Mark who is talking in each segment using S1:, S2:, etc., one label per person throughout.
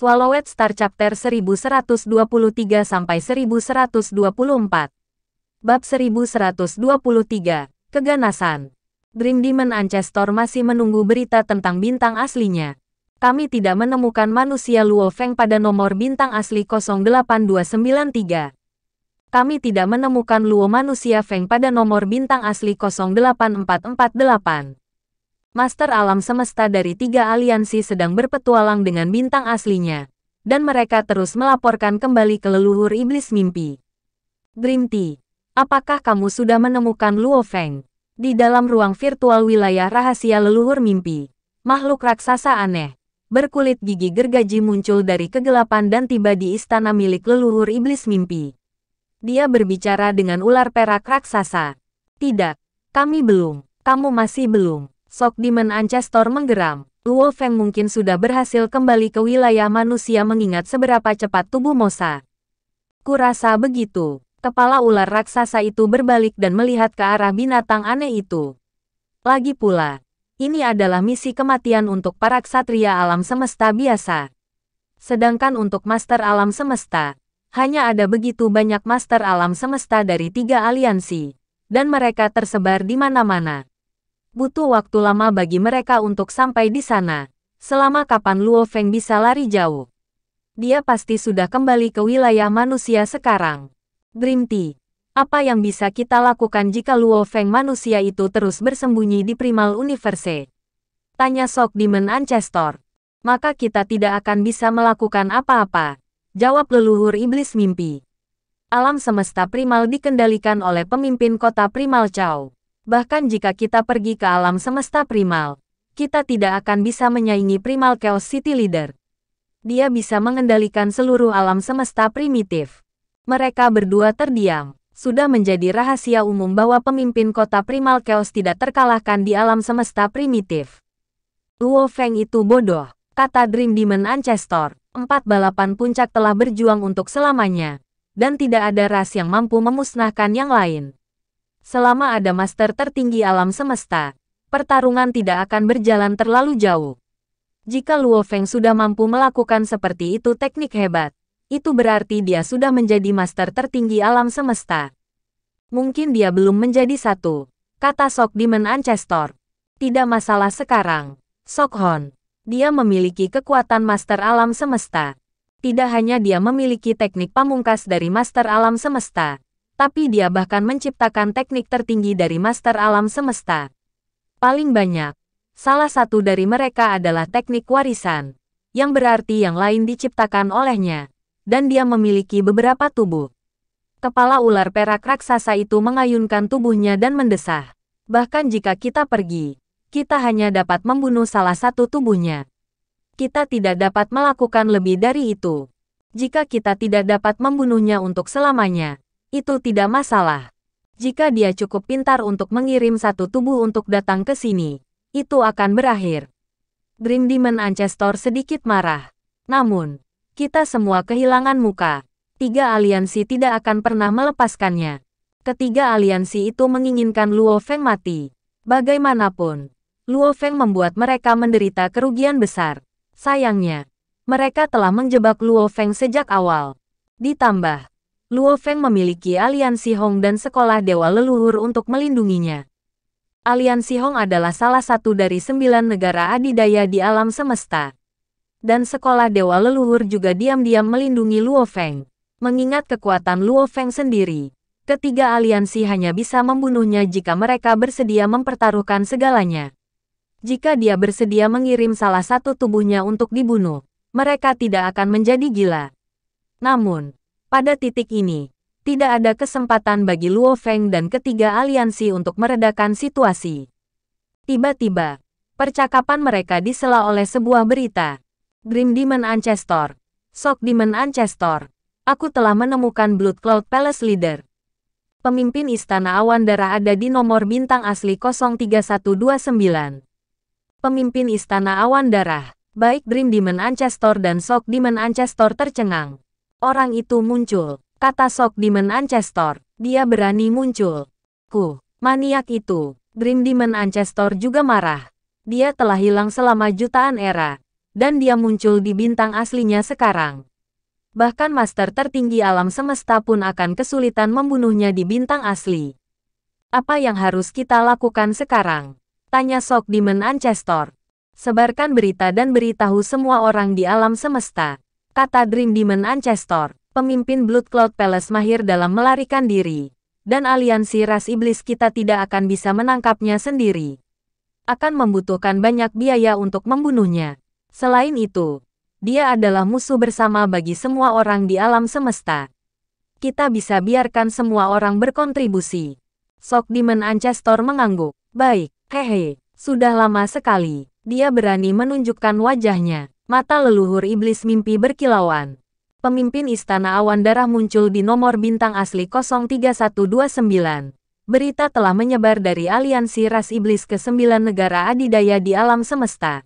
S1: Swallowed Star Chapter 1123 sampai 1124. Bab 1123. Keganasan. Dream Demon Ancestor masih menunggu berita tentang bintang aslinya. Kami tidak menemukan manusia Luo Feng pada nomor bintang asli 08293. Kami tidak menemukan Luo manusia Feng pada nomor bintang asli 08448. Master alam semesta dari tiga aliansi sedang berpetualang dengan bintang aslinya, dan mereka terus melaporkan kembali ke leluhur iblis mimpi. Dream Tea, apakah kamu sudah menemukan Luo Feng? Di dalam ruang virtual wilayah rahasia leluhur mimpi, makhluk raksasa aneh, berkulit gigi gergaji muncul dari kegelapan dan tiba di istana milik leluhur iblis mimpi. Dia berbicara dengan ular perak raksasa. Tidak, kami belum, kamu masih belum. Sok Demon Ancestor menggeram. Luo Feng mungkin sudah berhasil kembali ke wilayah manusia mengingat seberapa cepat tubuh Mosa. Kurasa begitu. Kepala ular raksasa itu berbalik dan melihat ke arah binatang aneh itu. Lagi pula, ini adalah misi kematian untuk para ksatria alam semesta biasa. Sedangkan untuk master alam semesta, hanya ada begitu banyak master alam semesta dari tiga aliansi, dan mereka tersebar di mana-mana. Butuh waktu lama bagi mereka untuk sampai di sana. Selama kapan Luo Feng bisa lari jauh? Dia pasti sudah kembali ke wilayah manusia sekarang. Dream Tea, apa yang bisa kita lakukan jika Luo Feng manusia itu terus bersembunyi di Primal Universe? Tanya Sok Demon Ancestor. Maka kita tidak akan bisa melakukan apa-apa. Jawab leluhur iblis mimpi. Alam semesta primal dikendalikan oleh pemimpin kota Primal Chao. Bahkan jika kita pergi ke alam semesta primal, kita tidak akan bisa menyaingi primal Chaos City Leader. Dia bisa mengendalikan seluruh alam semesta primitif. Mereka berdua terdiam. Sudah menjadi rahasia umum bahwa pemimpin kota primal Chaos tidak terkalahkan di alam semesta primitif. Luo Feng itu bodoh, kata Dream Demon Ancestor. Empat balapan puncak telah berjuang untuk selamanya, dan tidak ada ras yang mampu memusnahkan yang lain. Selama ada master tertinggi alam semesta, pertarungan tidak akan berjalan terlalu jauh. Jika Luo Feng sudah mampu melakukan seperti itu teknik hebat, itu berarti dia sudah menjadi master tertinggi alam semesta. Mungkin dia belum menjadi satu, kata Sok Demon Ancestor. Tidak masalah sekarang, Sok Hon. Dia memiliki kekuatan master alam semesta. Tidak hanya dia memiliki teknik pamungkas dari master alam semesta, tapi dia bahkan menciptakan teknik tertinggi dari master alam semesta. Paling banyak, salah satu dari mereka adalah teknik warisan, yang berarti yang lain diciptakan olehnya, dan dia memiliki beberapa tubuh. Kepala ular perak raksasa itu mengayunkan tubuhnya dan mendesah. Bahkan jika kita pergi, kita hanya dapat membunuh salah satu tubuhnya. Kita tidak dapat melakukan lebih dari itu. Jika kita tidak dapat membunuhnya untuk selamanya, itu tidak masalah. Jika dia cukup pintar untuk mengirim satu tubuh untuk datang ke sini, itu akan berakhir. Dream Demon Ancestor sedikit marah. Namun, kita semua kehilangan muka. Tiga aliansi tidak akan pernah melepaskannya. Ketiga aliansi itu menginginkan Luo Feng mati. Bagaimanapun, Luo Feng membuat mereka menderita kerugian besar. Sayangnya, mereka telah menjebak Luo Feng sejak awal. Ditambah, Luo Feng memiliki aliansi Hong dan sekolah dewa leluhur untuk melindunginya. Aliansi Hong adalah salah satu dari sembilan negara adidaya di alam semesta. Dan sekolah dewa leluhur juga diam-diam melindungi Luo Feng. Mengingat kekuatan Luo Feng sendiri, ketiga aliansi hanya bisa membunuhnya jika mereka bersedia mempertaruhkan segalanya. Jika dia bersedia mengirim salah satu tubuhnya untuk dibunuh, mereka tidak akan menjadi gila. Namun, pada titik ini, tidak ada kesempatan bagi Luo Feng dan ketiga aliansi untuk meredakan situasi. Tiba-tiba, percakapan mereka disela oleh sebuah berita. Dream Demon Ancestor, Sok Demon Ancestor, aku telah menemukan Blood Cloud Palace Leader. Pemimpin Istana Awan Darah ada di nomor bintang asli 03129. Pemimpin Istana Awan Darah, baik Dream Demon Ancestor dan Sok Demon Ancestor tercengang. Orang itu muncul, kata Sok Demon Ancestor. Dia berani muncul. Ku, maniak itu. Dream Demon Ancestor juga marah. Dia telah hilang selama jutaan era. Dan dia muncul di bintang aslinya sekarang. Bahkan master tertinggi alam semesta pun akan kesulitan membunuhnya di bintang asli. Apa yang harus kita lakukan sekarang? Tanya Sok Demon Ancestor. Sebarkan berita dan beritahu semua orang di alam semesta kata Dream Demon Ancestor, pemimpin Blood Cloud Palace mahir dalam melarikan diri. Dan aliansi ras iblis kita tidak akan bisa menangkapnya sendiri. Akan membutuhkan banyak biaya untuk membunuhnya. Selain itu, dia adalah musuh bersama bagi semua orang di alam semesta. Kita bisa biarkan semua orang berkontribusi. Sok Demon Ancestor mengangguk. Baik, hehe, sudah lama sekali. Dia berani menunjukkan wajahnya mata leluhur iblis mimpi berkilauan. Pemimpin Istana Awan Darah muncul di nomor bintang asli 03129. Berita telah menyebar dari aliansi ras iblis ke sembilan negara adidaya di alam semesta.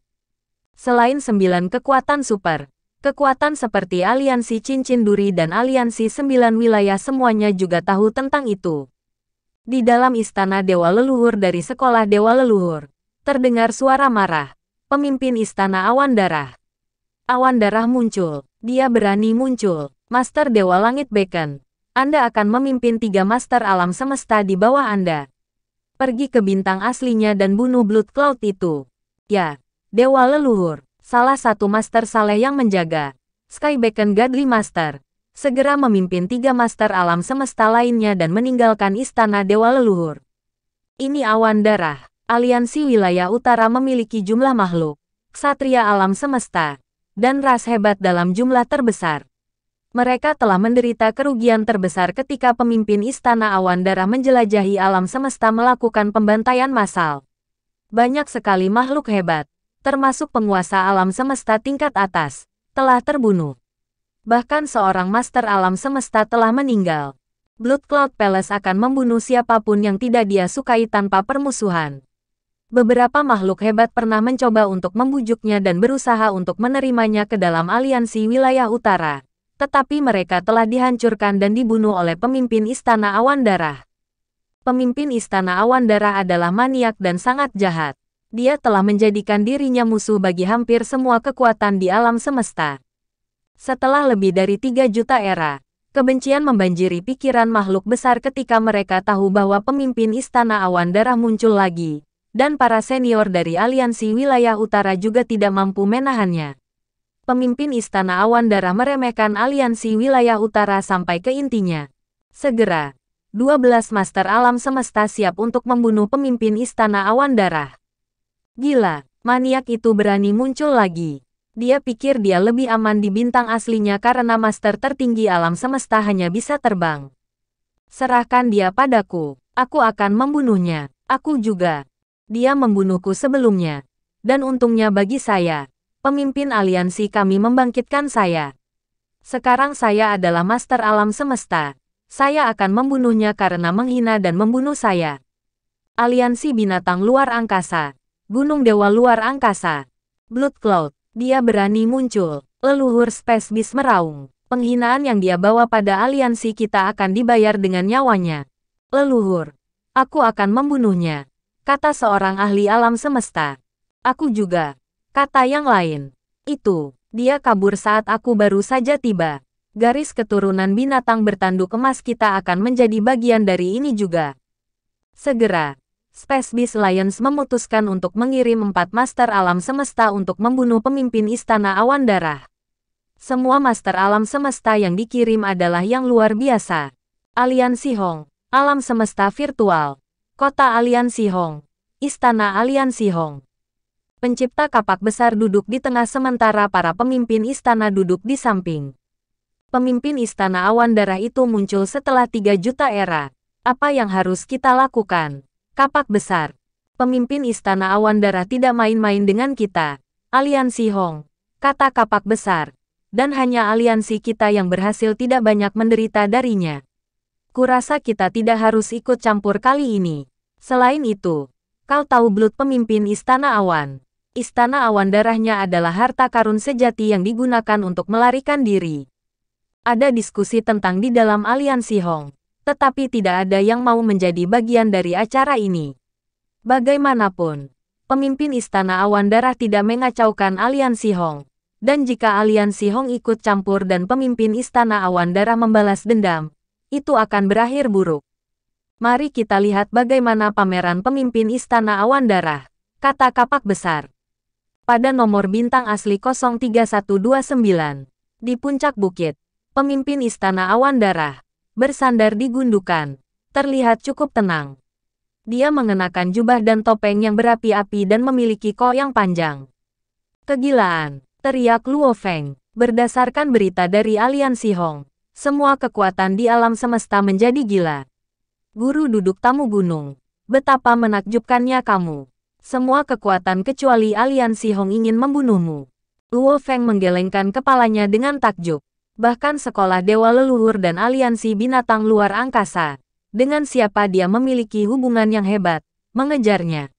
S1: Selain sembilan kekuatan super, kekuatan seperti aliansi cincin duri dan aliansi sembilan wilayah semuanya juga tahu tentang itu. Di dalam istana dewa leluhur dari sekolah dewa leluhur, terdengar suara marah pemimpin istana awan darah. Awan darah muncul. Dia berani muncul. Master Dewa Langit Beken. Anda akan memimpin tiga Master Alam Semesta di bawah Anda. Pergi ke bintang aslinya dan bunuh Blood Cloud itu. Ya, Dewa Leluhur. Salah satu Master Saleh yang menjaga. Sky Beken Godly Master. Segera memimpin tiga Master Alam Semesta lainnya dan meninggalkan Istana Dewa Leluhur. Ini awan darah. Aliansi wilayah utara memiliki jumlah makhluk. Ksatria alam semesta dan ras hebat dalam jumlah terbesar. Mereka telah menderita kerugian terbesar ketika pemimpin Istana Awan Darah menjelajahi alam semesta melakukan pembantaian massal. Banyak sekali makhluk hebat, termasuk penguasa alam semesta tingkat atas, telah terbunuh. Bahkan seorang master alam semesta telah meninggal. Blood Cloud Palace akan membunuh siapapun yang tidak dia sukai tanpa permusuhan. Beberapa makhluk hebat pernah mencoba untuk membujuknya dan berusaha untuk menerimanya ke dalam aliansi wilayah utara. Tetapi mereka telah dihancurkan dan dibunuh oleh pemimpin Istana Awan Darah. Pemimpin Istana Awan Darah adalah maniak dan sangat jahat. Dia telah menjadikan dirinya musuh bagi hampir semua kekuatan di alam semesta. Setelah lebih dari tiga juta era, kebencian membanjiri pikiran makhluk besar ketika mereka tahu bahwa pemimpin Istana Awan Darah muncul lagi dan para senior dari aliansi wilayah utara juga tidak mampu menahannya. Pemimpin Istana Awan Darah meremehkan aliansi wilayah utara sampai ke intinya. Segera, 12 Master Alam Semesta siap untuk membunuh pemimpin Istana Awan Darah. Gila, maniak itu berani muncul lagi. Dia pikir dia lebih aman di bintang aslinya karena master tertinggi alam semesta hanya bisa terbang. Serahkan dia padaku. Aku akan membunuhnya. Aku juga. Dia membunuhku sebelumnya. Dan untungnya bagi saya, pemimpin aliansi kami membangkitkan saya. Sekarang saya adalah master alam semesta. Saya akan membunuhnya karena menghina dan membunuh saya. Aliansi binatang luar angkasa. Gunung dewa luar angkasa. Blood Cloud. Dia berani muncul. Leluhur Space Beast meraung. Penghinaan yang dia bawa pada aliansi kita akan dibayar dengan nyawanya. Leluhur. Aku akan membunuhnya kata seorang ahli alam semesta. Aku juga, kata yang lain. Itu, dia kabur saat aku baru saja tiba. Garis keturunan binatang bertanduk emas kita akan menjadi bagian dari ini juga. Segera, Space Beast Lions memutuskan untuk mengirim empat master alam semesta untuk membunuh pemimpin istana awan darah. Semua master alam semesta yang dikirim adalah yang luar biasa. Aliansi Hong, alam semesta virtual Kota Aliansi Hong. Istana Aliansi Hong. Pencipta kapak besar duduk di tengah sementara para pemimpin istana duduk di samping. Pemimpin istana awan darah itu muncul setelah 3 juta era. Apa yang harus kita lakukan? Kapak besar. Pemimpin istana awan darah tidak main-main dengan kita. Aliansi Hong. Kata kapak besar. Dan hanya aliansi kita yang berhasil tidak banyak menderita darinya kurasa kita tidak harus ikut campur kali ini. Selain itu, kau tahu Blood pemimpin Istana Awan. Istana Awan darahnya adalah harta karun sejati yang digunakan untuk melarikan diri. Ada diskusi tentang di dalam aliansi Hong, tetapi tidak ada yang mau menjadi bagian dari acara ini. Bagaimanapun, pemimpin Istana Awan Darah tidak mengacaukan aliansi Hong. Dan jika aliansi Hong ikut campur dan pemimpin Istana Awan Darah membalas dendam, itu akan berakhir buruk. Mari kita lihat bagaimana pameran pemimpin Istana Awan Darah, kata kapak besar. Pada nomor bintang asli 03129, di puncak bukit, pemimpin Istana Awan Darah, bersandar di gundukan, terlihat cukup tenang. Dia mengenakan jubah dan topeng yang berapi-api dan memiliki ko yang panjang. Kegilaan, teriak Luo Feng, berdasarkan berita dari Aliansi Hong semua kekuatan di alam semesta menjadi gila. Guru duduk tamu gunung. Betapa menakjubkannya kamu. Semua kekuatan kecuali aliansi Hong ingin membunuhmu. Luo Feng menggelengkan kepalanya dengan takjub. Bahkan sekolah dewa leluhur dan aliansi binatang luar angkasa. Dengan siapa dia memiliki hubungan yang hebat, mengejarnya.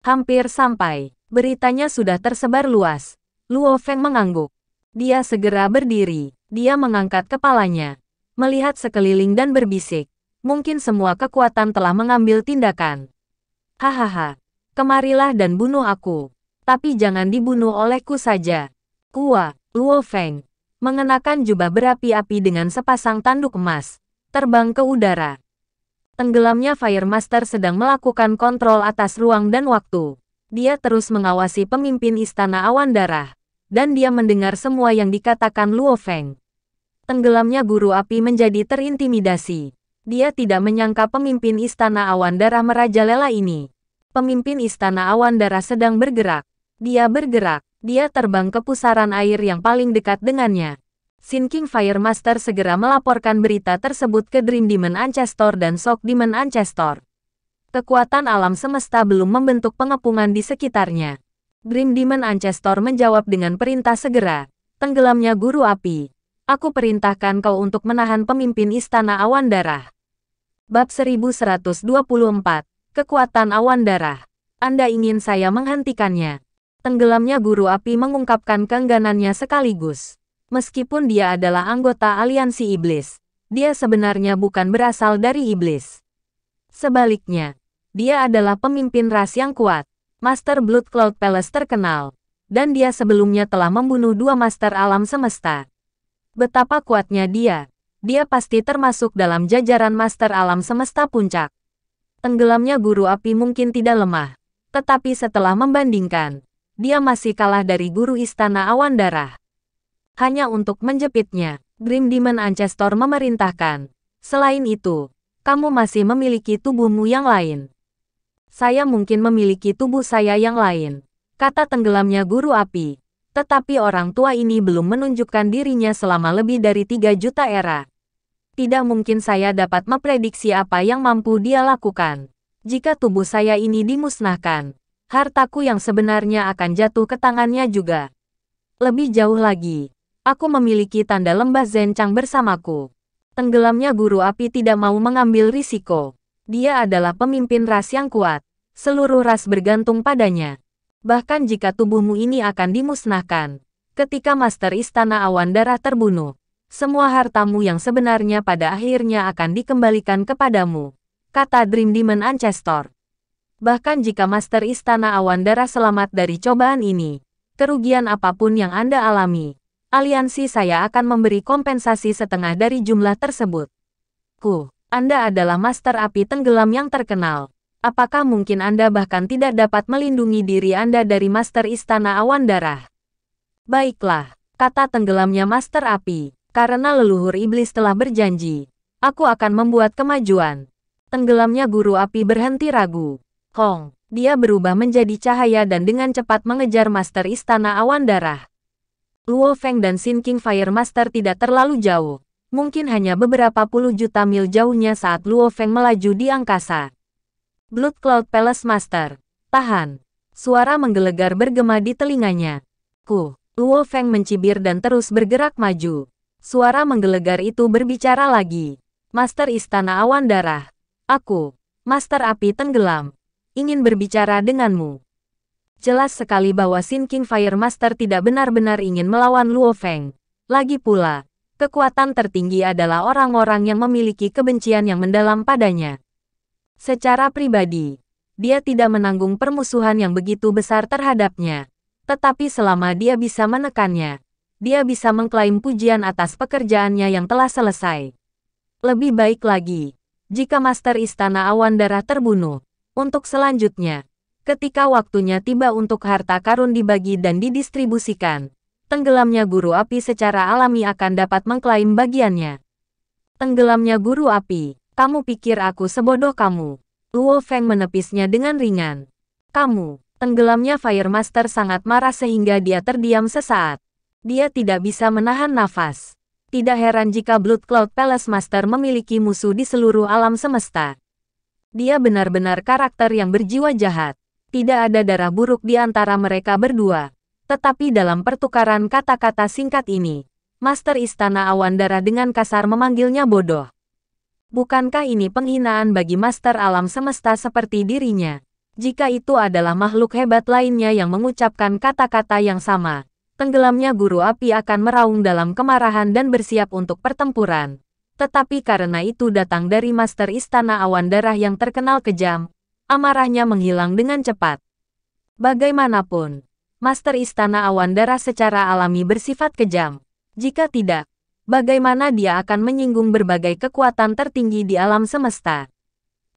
S1: Hampir sampai, beritanya sudah tersebar luas. Luo Feng mengangguk. Dia segera berdiri. Dia mengangkat kepalanya, melihat sekeliling dan berbisik. Mungkin semua kekuatan telah mengambil tindakan. Hahaha, kemarilah dan bunuh aku. Tapi jangan dibunuh olehku saja. Kua, Luo Feng, mengenakan jubah berapi-api dengan sepasang tanduk emas, terbang ke udara. Tenggelamnya Fire Master sedang melakukan kontrol atas ruang dan waktu. Dia terus mengawasi pemimpin Istana Awan Darah dan dia mendengar semua yang dikatakan Luo Feng. Tenggelamnya guru api menjadi terintimidasi. Dia tidak menyangka pemimpin istana awan darah merajalela ini. Pemimpin istana awan darah sedang bergerak. Dia bergerak. Dia terbang ke pusaran air yang paling dekat dengannya. Sinking Fire Master segera melaporkan berita tersebut ke Dream Demon Ancestor dan Sok Demon Ancestor. Kekuatan alam semesta belum membentuk pengepungan di sekitarnya. Grim Demon Ancestor menjawab dengan perintah segera. Tenggelamnya guru api. Aku perintahkan kau untuk menahan pemimpin istana awan darah. Bab 1124. Kekuatan awan darah. Anda ingin saya menghentikannya. Tenggelamnya guru api mengungkapkan keengganannya sekaligus. Meskipun dia adalah anggota aliansi iblis, dia sebenarnya bukan berasal dari iblis. Sebaliknya, dia adalah pemimpin ras yang kuat. Master Blood Cloud Palace terkenal. Dan dia sebelumnya telah membunuh dua Master Alam Semesta. Betapa kuatnya dia. Dia pasti termasuk dalam jajaran Master Alam Semesta Puncak. Tenggelamnya Guru Api mungkin tidak lemah. Tetapi setelah membandingkan, dia masih kalah dari Guru Istana Awan Darah. Hanya untuk menjepitnya, Grim Demon Ancestor memerintahkan. Selain itu, kamu masih memiliki tubuhmu yang lain. Saya mungkin memiliki tubuh saya yang lain, kata tenggelamnya guru api. Tetapi orang tua ini belum menunjukkan dirinya selama lebih dari 3 juta era. Tidak mungkin saya dapat memprediksi apa yang mampu dia lakukan. Jika tubuh saya ini dimusnahkan, hartaku yang sebenarnya akan jatuh ke tangannya juga. Lebih jauh lagi, aku memiliki tanda lembah Zencang bersamaku. Tenggelamnya guru api tidak mau mengambil risiko. Dia adalah pemimpin ras yang kuat. Seluruh ras bergantung padanya. Bahkan jika tubuhmu ini akan dimusnahkan. Ketika Master Istana Awan Darah terbunuh, semua hartamu yang sebenarnya pada akhirnya akan dikembalikan kepadamu, kata Dream Demon Ancestor. Bahkan jika Master Istana Awan Darah selamat dari cobaan ini, kerugian apapun yang Anda alami, aliansi saya akan memberi kompensasi setengah dari jumlah tersebut. Ku. Anda adalah master api tenggelam yang terkenal. Apakah mungkin Anda bahkan tidak dapat melindungi diri Anda dari master istana awan darah? Baiklah, kata tenggelamnya master api, karena leluhur iblis telah berjanji. Aku akan membuat kemajuan. Tenggelamnya guru api berhenti ragu. Kong, dia berubah menjadi cahaya dan dengan cepat mengejar master istana awan darah. Luo Feng dan Sin King Fire Master tidak terlalu jauh mungkin hanya beberapa puluh juta mil jauhnya saat Luo Feng melaju di angkasa. Blood Cloud Palace Master, tahan. Suara menggelegar bergema di telinganya. Ku, Luo Feng mencibir dan terus bergerak maju. Suara menggelegar itu berbicara lagi. Master Istana Awan Darah. Aku, Master Api Tenggelam, ingin berbicara denganmu. Jelas sekali bahwa Sin King Fire Master tidak benar-benar ingin melawan Luo Feng. Lagi pula, kekuatan tertinggi adalah orang-orang yang memiliki kebencian yang mendalam padanya. Secara pribadi, dia tidak menanggung permusuhan yang begitu besar terhadapnya. Tetapi selama dia bisa menekannya, dia bisa mengklaim pujian atas pekerjaannya yang telah selesai. Lebih baik lagi, jika Master Istana Awan Darah terbunuh, untuk selanjutnya, ketika waktunya tiba untuk harta karun dibagi dan didistribusikan, tenggelamnya guru api secara alami akan dapat mengklaim bagiannya. Tenggelamnya guru api, kamu pikir aku sebodoh kamu. Luo Feng menepisnya dengan ringan. Kamu, tenggelamnya Fire Master sangat marah sehingga dia terdiam sesaat. Dia tidak bisa menahan nafas. Tidak heran jika Blood Cloud Palace Master memiliki musuh di seluruh alam semesta. Dia benar-benar karakter yang berjiwa jahat. Tidak ada darah buruk di antara mereka berdua. Tetapi dalam pertukaran kata-kata singkat ini, Master Istana Awan Darah dengan kasar memanggilnya bodoh. Bukankah ini penghinaan bagi Master Alam Semesta seperti dirinya? Jika itu adalah makhluk hebat lainnya yang mengucapkan kata-kata yang sama, tenggelamnya guru api akan meraung dalam kemarahan dan bersiap untuk pertempuran. Tetapi karena itu datang dari Master Istana Awan Darah yang terkenal kejam, amarahnya menghilang dengan cepat. Bagaimanapun, Master Istana Awan Awandara secara alami bersifat kejam. Jika tidak, bagaimana dia akan menyinggung berbagai kekuatan tertinggi di alam semesta?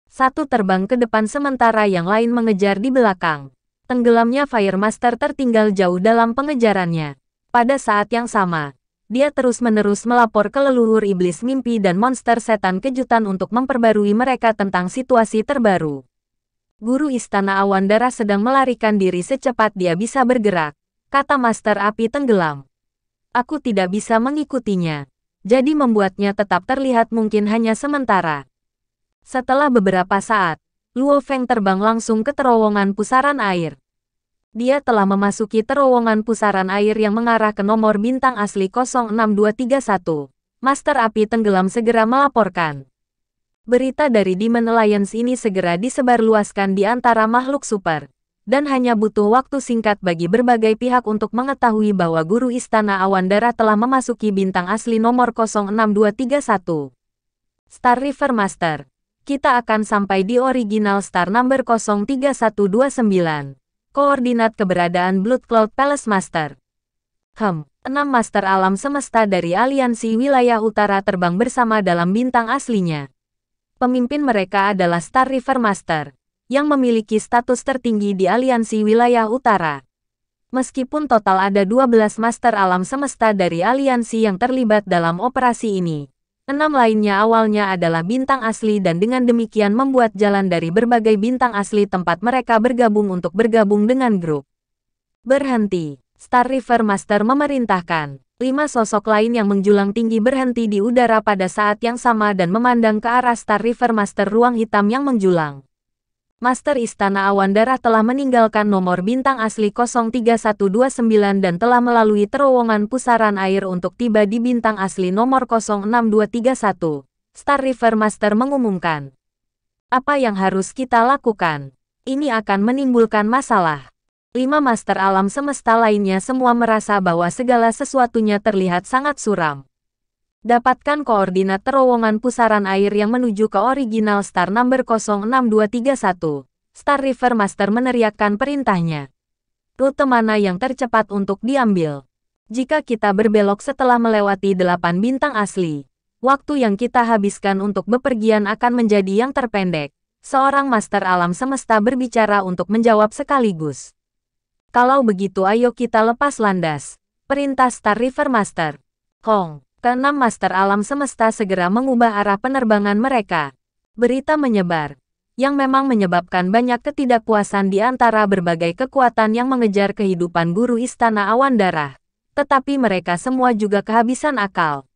S1: Satu terbang ke depan sementara yang lain mengejar di belakang. Tenggelamnya Fire Master tertinggal jauh dalam pengejarannya. Pada saat yang sama, dia terus-menerus melapor ke leluhur iblis mimpi dan monster setan kejutan untuk memperbarui mereka tentang situasi terbaru guru istana Awandara sedang melarikan diri secepat dia bisa bergerak, kata Master Api tenggelam. Aku tidak bisa mengikutinya, jadi membuatnya tetap terlihat mungkin hanya sementara. Setelah beberapa saat, Luo Feng terbang langsung ke terowongan pusaran air. Dia telah memasuki terowongan pusaran air yang mengarah ke nomor bintang asli 06231. Master Api tenggelam segera melaporkan. Berita dari Demon Alliance ini segera disebarluaskan di antara makhluk super. Dan hanya butuh waktu singkat bagi berbagai pihak untuk mengetahui bahwa Guru Istana Awan Darah telah memasuki bintang asli nomor 06231. Star River Master. Kita akan sampai di original Star number 03129. Koordinat keberadaan Blood Cloud Palace Master. Hem, enam Master Alam Semesta dari Aliansi Wilayah Utara terbang bersama dalam bintang aslinya pemimpin mereka adalah Star River Master, yang memiliki status tertinggi di aliansi wilayah utara. Meskipun total ada 12 master alam semesta dari aliansi yang terlibat dalam operasi ini, enam lainnya awalnya adalah bintang asli dan dengan demikian membuat jalan dari berbagai bintang asli tempat mereka bergabung untuk bergabung dengan grup. Berhenti, Star River Master memerintahkan lima sosok lain yang menjulang tinggi berhenti di udara pada saat yang sama dan memandang ke arah Star River Master Ruang Hitam yang menjulang. Master Istana Awan Darah telah meninggalkan nomor bintang asli 03129 dan telah melalui terowongan pusaran air untuk tiba di bintang asli nomor 06231. Star River Master mengumumkan. Apa yang harus kita lakukan? Ini akan menimbulkan masalah. Lima master alam semesta lainnya semua merasa bahwa segala sesuatunya terlihat sangat suram. Dapatkan koordinat terowongan pusaran air yang menuju ke original star number 06231. Star River Master meneriakkan perintahnya. Rute mana yang tercepat untuk diambil? Jika kita berbelok setelah melewati delapan bintang asli, waktu yang kita habiskan untuk bepergian akan menjadi yang terpendek. Seorang master alam semesta berbicara untuk menjawab sekaligus. Kalau begitu ayo kita lepas landas. Perintah Star River Master. Kong, keenam Master Alam Semesta segera mengubah arah penerbangan mereka. Berita menyebar, yang memang menyebabkan banyak ketidakpuasan di antara berbagai kekuatan yang mengejar kehidupan guru Istana Awan Darah. Tetapi mereka semua juga kehabisan akal.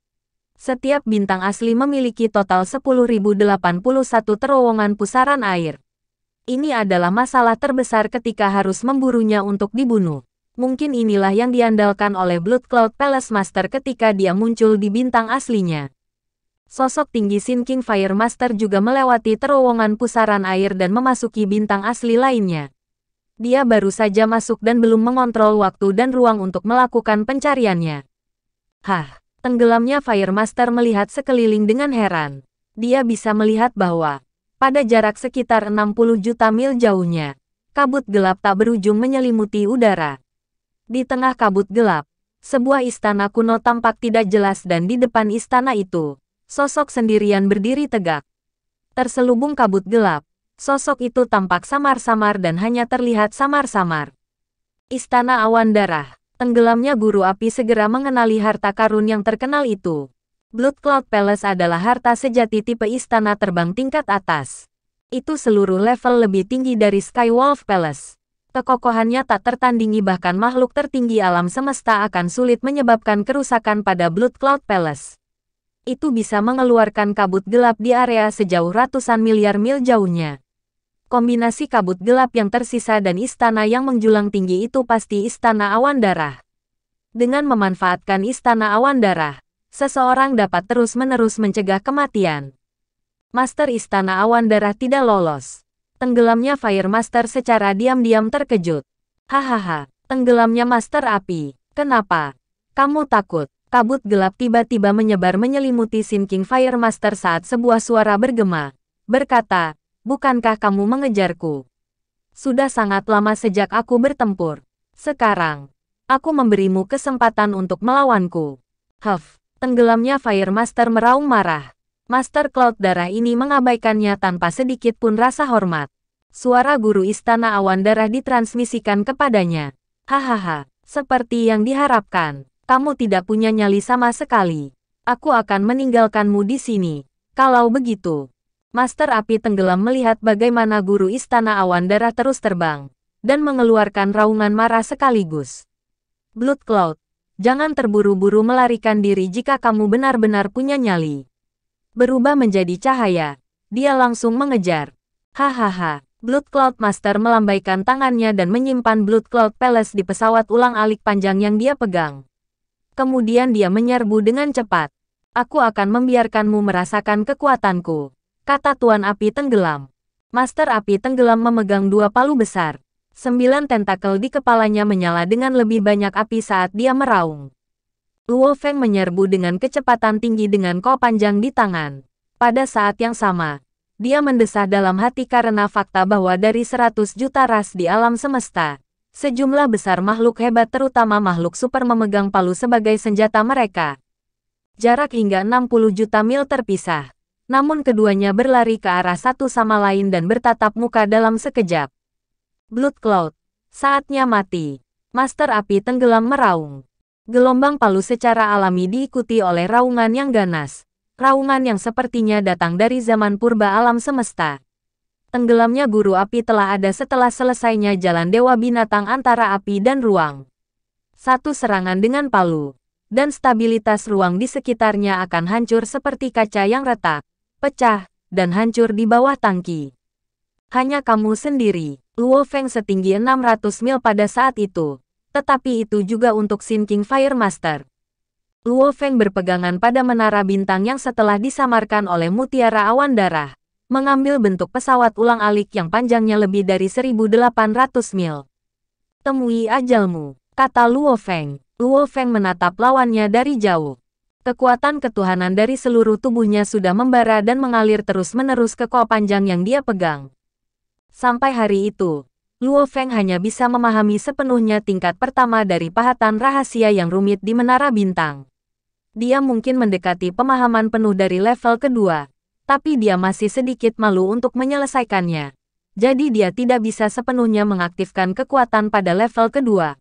S1: Setiap bintang asli memiliki total 10.081 terowongan pusaran air. Ini adalah masalah terbesar ketika harus memburunya untuk dibunuh. Mungkin inilah yang diandalkan oleh Blood Cloud Palace Master ketika dia muncul di bintang aslinya. Sosok tinggi Sin King Fire Master juga melewati terowongan pusaran air dan memasuki bintang asli lainnya. Dia baru saja masuk dan belum mengontrol waktu dan ruang untuk melakukan pencariannya. Hah, tenggelamnya Fire Master melihat sekeliling dengan heran. Dia bisa melihat bahwa pada jarak sekitar 60 juta mil jauhnya. Kabut gelap tak berujung menyelimuti udara. Di tengah kabut gelap, sebuah istana kuno tampak tidak jelas dan di depan istana itu, sosok sendirian berdiri tegak. Terselubung kabut gelap, sosok itu tampak samar-samar dan hanya terlihat samar-samar. Istana awan darah, tenggelamnya guru api segera mengenali harta karun yang terkenal itu. Blood Cloud Palace adalah harta sejati tipe istana terbang tingkat atas. Itu seluruh level lebih tinggi dari Sky Wolf Palace. Kekokohannya tak tertandingi bahkan makhluk tertinggi alam semesta akan sulit menyebabkan kerusakan pada Blood Cloud Palace. Itu bisa mengeluarkan kabut gelap di area sejauh ratusan miliar mil jauhnya. Kombinasi kabut gelap yang tersisa dan istana yang menjulang tinggi itu pasti istana awan darah. Dengan memanfaatkan istana awan darah, seseorang dapat terus-menerus mencegah kematian. Master Istana Awan Darah tidak lolos. Tenggelamnya Fire Master secara diam-diam terkejut. Hahaha, tenggelamnya Master Api. Kenapa? Kamu takut? Kabut gelap tiba-tiba menyebar menyelimuti Sinking Fire Master saat sebuah suara bergema. Berkata, bukankah kamu mengejarku? Sudah sangat lama sejak aku bertempur. Sekarang, aku memberimu kesempatan untuk melawanku. Huff, Tenggelamnya Fire Master meraung marah. Master Cloud darah ini mengabaikannya tanpa sedikit pun rasa hormat. Suara guru istana awan darah ditransmisikan kepadanya. Hahaha, seperti yang diharapkan. Kamu tidak punya nyali sama sekali. Aku akan meninggalkanmu di sini. Kalau begitu. Master Api Tenggelam melihat bagaimana guru istana awan darah terus terbang. Dan mengeluarkan raungan marah sekaligus. Blood Cloud, jangan terburu-buru melarikan diri jika kamu benar-benar punya nyali. Berubah menjadi cahaya, dia langsung mengejar. Hahaha, Blood Cloud Master melambaikan tangannya dan menyimpan Blood Cloud Palace di pesawat ulang-alik panjang yang dia pegang. Kemudian dia menyerbu dengan cepat. Aku akan membiarkanmu merasakan kekuatanku, kata Tuan Api Tenggelam. Master Api Tenggelam memegang dua palu besar sembilan tentakel di kepalanya menyala dengan lebih banyak api saat dia meraung. Luo Feng menyerbu dengan kecepatan tinggi dengan kau panjang di tangan. Pada saat yang sama, dia mendesah dalam hati karena fakta bahwa dari 100 juta ras di alam semesta, sejumlah besar makhluk hebat terutama makhluk super memegang palu sebagai senjata mereka. Jarak hingga 60 juta mil terpisah. Namun keduanya berlari ke arah satu sama lain dan bertatap muka dalam sekejap. Blood Cloud. Saatnya mati. Master api tenggelam meraung. Gelombang palu secara alami diikuti oleh raungan yang ganas. Raungan yang sepertinya datang dari zaman purba alam semesta. Tenggelamnya guru api telah ada setelah selesainya jalan dewa binatang antara api dan ruang. Satu serangan dengan palu. Dan stabilitas ruang di sekitarnya akan hancur seperti kaca yang retak, pecah, dan hancur di bawah tangki. Hanya kamu sendiri Luo Feng setinggi 600 mil pada saat itu, tetapi itu juga untuk Sinking Fire Master. Luo Feng berpegangan pada menara bintang yang setelah disamarkan oleh mutiara awan darah, mengambil bentuk pesawat ulang alik yang panjangnya lebih dari 1800 mil. Temui ajalmu, kata Luo Feng. Luo Feng menatap lawannya dari jauh. Kekuatan ketuhanan dari seluruh tubuhnya sudah membara dan mengalir terus-menerus ke koa panjang yang dia pegang. Sampai hari itu, Luo Feng hanya bisa memahami sepenuhnya tingkat pertama dari pahatan rahasia yang rumit di Menara Bintang. Dia mungkin mendekati pemahaman penuh dari level kedua, tapi dia masih sedikit malu untuk menyelesaikannya. Jadi dia tidak bisa sepenuhnya mengaktifkan kekuatan pada level kedua.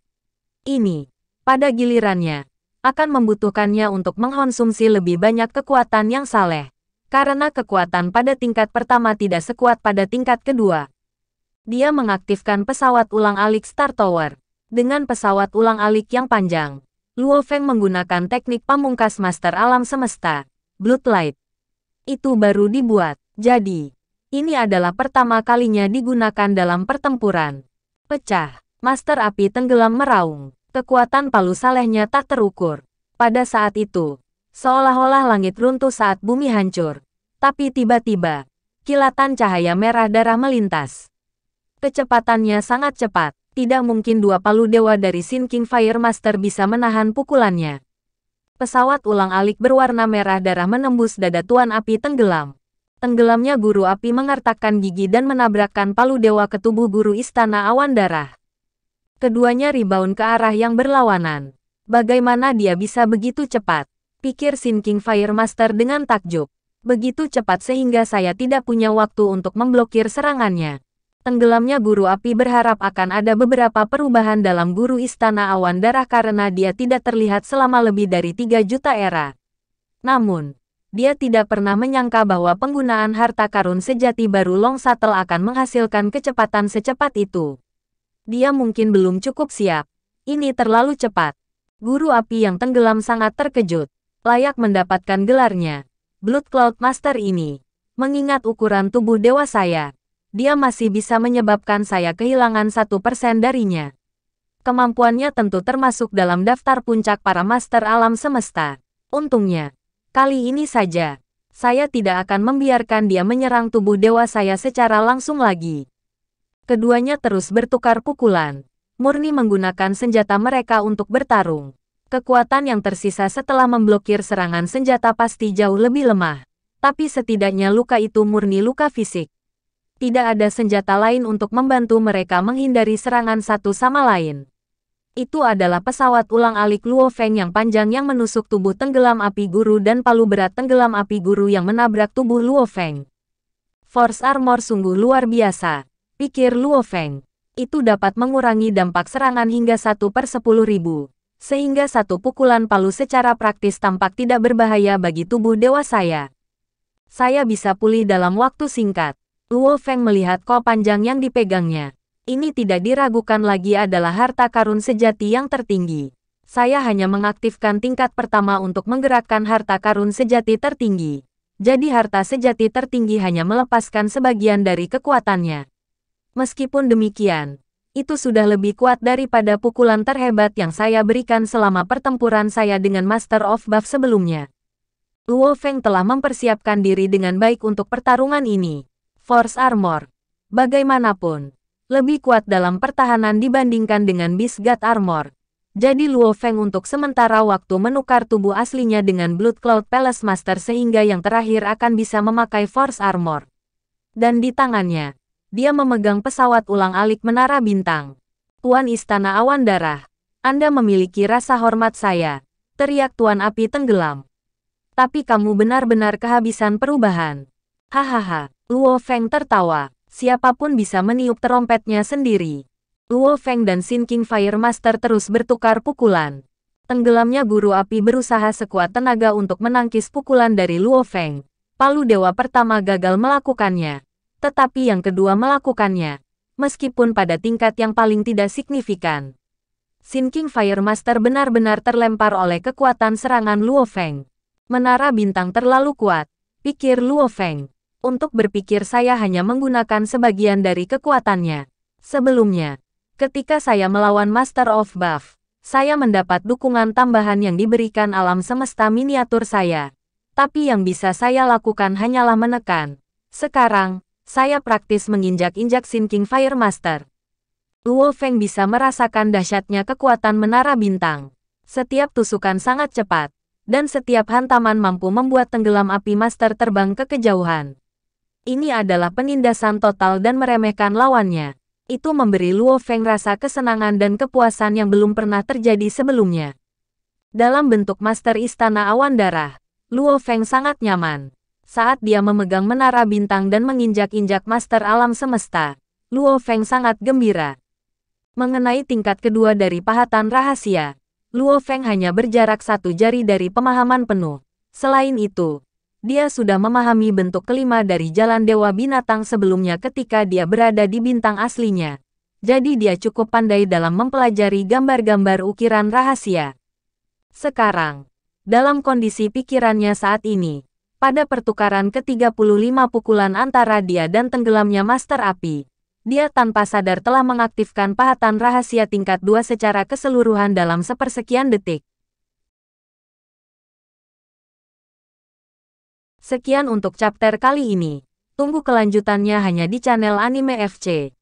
S1: Ini, pada gilirannya, akan membutuhkannya untuk mengkonsumsi lebih banyak kekuatan yang saleh. Karena kekuatan pada tingkat pertama tidak sekuat pada tingkat kedua. Dia mengaktifkan pesawat ulang-alik Star Tower. Dengan pesawat ulang-alik yang panjang, Luo Feng menggunakan teknik pamungkas master alam semesta, Light. Itu baru dibuat, jadi, ini adalah pertama kalinya digunakan dalam pertempuran. Pecah, Master Api tenggelam meraung, kekuatan palu salehnya tak terukur. Pada saat itu, seolah-olah langit runtuh saat bumi hancur. Tapi tiba-tiba, kilatan cahaya merah darah melintas. Kecepatannya sangat cepat. Tidak mungkin dua palu dewa dari Sinking Fire Master bisa menahan pukulannya. Pesawat ulang-alik berwarna merah darah menembus dada Tuan Api tenggelam. Tenggelamnya Guru Api mengertakkan gigi dan menabrakkan palu dewa ke tubuh Guru Istana Awan Darah. Keduanya ribaun ke arah yang berlawanan. Bagaimana dia bisa begitu cepat? Pikir Sinking Fire Master dengan takjub. Begitu cepat sehingga saya tidak punya waktu untuk memblokir serangannya. Tenggelamnya guru api berharap akan ada beberapa perubahan dalam guru istana awan darah karena dia tidak terlihat selama lebih dari 3 juta era. Namun, dia tidak pernah menyangka bahwa penggunaan harta karun sejati baru Long Shuttle akan menghasilkan kecepatan secepat itu. Dia mungkin belum cukup siap. Ini terlalu cepat. Guru api yang tenggelam sangat terkejut. Layak mendapatkan gelarnya. Blood Cloud Master ini. Mengingat ukuran tubuh dewa saya dia masih bisa menyebabkan saya kehilangan satu persen darinya. Kemampuannya tentu termasuk dalam daftar puncak para master alam semesta. Untungnya, kali ini saja, saya tidak akan membiarkan dia menyerang tubuh dewa saya secara langsung lagi. Keduanya terus bertukar pukulan, murni menggunakan senjata mereka untuk bertarung. Kekuatan yang tersisa setelah memblokir serangan senjata pasti jauh lebih lemah. Tapi setidaknya luka itu murni luka fisik tidak ada senjata lain untuk membantu mereka menghindari serangan satu sama lain. Itu adalah pesawat ulang-alik Luo Feng yang panjang yang menusuk tubuh tenggelam api guru dan palu berat tenggelam api guru yang menabrak tubuh Luo Feng. Force armor sungguh luar biasa, pikir Luo Feng. Itu dapat mengurangi dampak serangan hingga 1 per 10 ribu sehingga satu pukulan palu secara praktis tampak tidak berbahaya bagi tubuh dewa saya. Saya bisa pulih dalam waktu singkat. Luo Feng melihat kol panjang yang dipegangnya. Ini tidak diragukan lagi adalah harta karun sejati yang tertinggi. Saya hanya mengaktifkan tingkat pertama untuk menggerakkan harta karun sejati tertinggi. Jadi harta sejati tertinggi hanya melepaskan sebagian dari kekuatannya. Meskipun demikian, itu sudah lebih kuat daripada pukulan terhebat yang saya berikan selama pertempuran saya dengan Master of Buff sebelumnya. Luo Feng telah mempersiapkan diri dengan baik untuk pertarungan ini. Force Armor. Bagaimanapun, lebih kuat dalam pertahanan dibandingkan dengan Beast God Armor. Jadi Luo Feng untuk sementara waktu menukar tubuh aslinya dengan Blood Cloud Palace Master sehingga yang terakhir akan bisa memakai Force Armor. Dan di tangannya, dia memegang pesawat ulang-alik menara bintang. Tuan Istana Awan Darah, Anda memiliki rasa hormat saya, teriak Tuan Api tenggelam. Tapi kamu benar-benar kehabisan perubahan. Hahaha. Luo Feng tertawa. Siapapun bisa meniup terompetnya sendiri. Luo Feng dan King Fire Master terus bertukar pukulan. Tenggelamnya guru api berusaha sekuat tenaga untuk menangkis pukulan dari Luo Feng. Palu Dewa pertama gagal melakukannya. Tetapi yang kedua melakukannya. Meskipun pada tingkat yang paling tidak signifikan. King Fire Master benar-benar terlempar oleh kekuatan serangan Luo Feng. Menara bintang terlalu kuat, pikir Luo Feng. Untuk berpikir saya hanya menggunakan sebagian dari kekuatannya. Sebelumnya, ketika saya melawan Master of Buff, saya mendapat dukungan tambahan yang diberikan alam semesta miniatur saya. Tapi yang bisa saya lakukan hanyalah menekan. Sekarang, saya praktis menginjak-injak Sinking Fire Master. Luo Feng bisa merasakan dahsyatnya kekuatan menara bintang. Setiap tusukan sangat cepat, dan setiap hantaman mampu membuat tenggelam api master terbang ke kejauhan. Ini adalah penindasan total dan meremehkan lawannya. Itu memberi Luo Feng rasa kesenangan dan kepuasan yang belum pernah terjadi sebelumnya. Dalam bentuk master istana awan darah, Luo Feng sangat nyaman. Saat dia memegang menara bintang dan menginjak-injak master alam semesta, Luo Feng sangat gembira. Mengenai tingkat kedua dari pahatan rahasia, Luo Feng hanya berjarak satu jari dari pemahaman penuh. Selain itu, dia sudah memahami bentuk kelima dari jalan dewa binatang sebelumnya ketika dia berada di bintang aslinya. Jadi dia cukup pandai dalam mempelajari gambar-gambar ukiran rahasia. Sekarang, dalam kondisi pikirannya saat ini, pada pertukaran ke-35 pukulan antara dia dan tenggelamnya Master Api, dia tanpa sadar telah mengaktifkan pahatan rahasia tingkat 2 secara keseluruhan dalam sepersekian detik. Sekian untuk chapter kali ini. Tunggu kelanjutannya hanya di channel Anime FC.